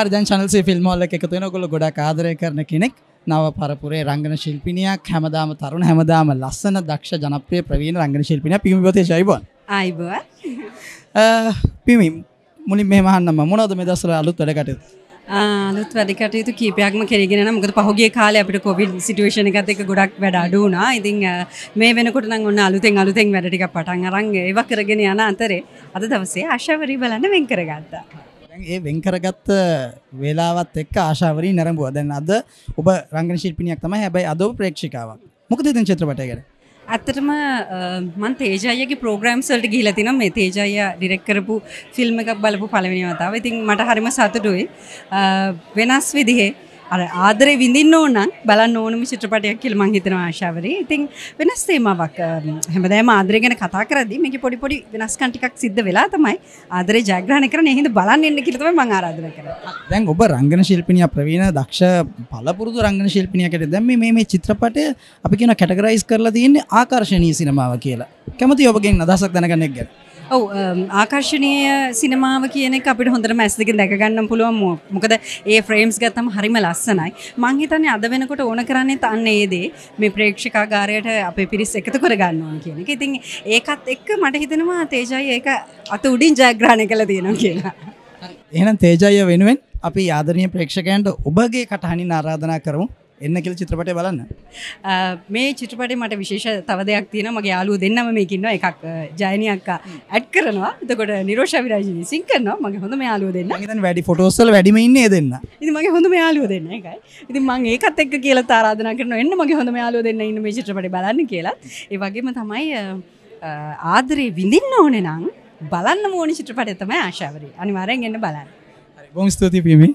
හරිදන් චනල්සේ ෆිල්ම්මල්ල එකතු වෙන ගොල ගොඩා ආදරය කරන කෙනෙක් නව පරපුරේ රංගන ශිල්පිනියක් හැමදාම තරුණ හැමදාම ලස්සන දක්ෂ ජනප්‍රය ප්‍රවීණ රංගන ශිල්පින පිමිපතේ ශයිබන් අයිබ පිමිම් මුලින් මෙහමහන්න මොනද මේ දසර අලුත් වැඩකටයුතු අලුත් වැඩකටයුතු කීපයක්ම කෙරගෙන මොකද පහුගේ කාලේ අපිට කොවිඩ් සිටුවේෂන් එකත් එක්ක ගොඩක් වැඩ අඩු වුණා. ඉතින් මේ වෙනකොට නම් ඔන්න අලුතෙන් අලුතෙන් වැඩ ටිකක් පටන් අරන් ඒවා කරගෙන යන අතරේ අද දවසේ ආශාවරි බලන්න වෙන් කරගත්තා. ඒ වෙන්කරගත්ත වෙලාවත් එක් ආශාවරී නැරඹුව දැන් අද ඔබ රංගන ශිල්පිනියක් තම හැබයි අදෝ ප්‍රේක්ෂිකාවක් මොකද දෙතන් චිත්‍රපටයකට ඇත්තටම මන් තේජයගේ ප්‍රෝග්‍රම් සල්ට ගිහිල තිනම් මේ තේජය ඩිරෙක් කරපු ෆිල්ම් එකක් බලපු පළවෙනි වතාව ඉතින් මට හරිම සතුටුයි වෙනස් විදිහේ අර ආදරේ විඳින්න ඕන බලන්න ඕනම චිත්‍රපටයක් කියලා මම හිතනවා ආශාවරි. ඉතින් වෙනස් තේමාවක් හැමදාම ආදරේ ගැන කතා කරද්දී මේකේ පොඩි පොඩි වෙනස්කම් ටිකක් සිද්ධ වෙලා තමයි ආදරේ ජයග්‍රහණය කරන්නේ. එහෙනම් බලන්න එන්න කියලා තමයි මම ආරාධනා කරන්නේ. දැන් ඔබ රංගන ශිල්පිනිය ප්‍රවීණ දක්ෂ පළපුරුදු රංගන ශිල්පිනියකට දැන් මේ මේ චිත්‍රපටය අපි කියන කැටගරයිස් කරලා තියෙන්නේ ආකර්ෂණීය සිනමාව කියලා. කැමතියි ඔබගෙන් අදහසක් දැනගන්න එක ගැන. ඔව් ආකර්ශණීය සිනමාව කියන එක අපිට හොඳටම ඇස් දෙකෙන් දැක ගන්න පුළුවන් මොකද ඒ ෆ්‍රේම්ස් ගත්තම හරිම ලස්සනයි මං හිතන්නේ අද වෙනකොට ඕන කරන්නේ අන්න ඒ දේ මේ ප්‍රේක්ෂකාගාරයට අපේ පිරිස් එකතු කර ගන්න ඕන කියන එක. ඉතින් ඒකත් එක්ක මට හිතෙනවා තේජයි ඒක අත උඩින් ජයග්‍රහණය කළා තියෙනවා කියලා. එහෙනම් තේජය වෙනුවෙන් අපි ආදරණීය ප්‍රේක්ෂකයන්ට ඔබගේ කටහඬින් ආරාධනා කරමු. එන්න කියල චිත්‍රපටය බලන්න මේ චිත්‍රපට මට විශේෂ තව දෙයක් තියෙන මගේ යාලු දෙන්නම මේකින්නවා එකක් ජයනයක්කා ඇඩ් කරනවා එතකොට නිරෝෂ විරාජ විසින් කරනවා මගේ හොඳ යාලුව දෙන්න තන් වැඩි ෆොටෝස්සල් වැඩිම ඉන්නේ දෙන්න ඉති මගේ හොඳ යාලුව දෙන්න එකයි ඉති මං ඒකත් එක් කියලා තාරාධන කරන එන්න මගේ හොඳ යාලුව දෙන්න ඉන්න මේ චිත්‍රපට බලන්න කියලා ඒ වගේම තමයි ආදරේ විඳින්න ඕනෙ නම් බලන්න මෝනි චිත්‍රපටය තමයි ආශාවරී අනිවාරයෙන් එන්න බලන්න බොම් ස්තුතියි පිමේ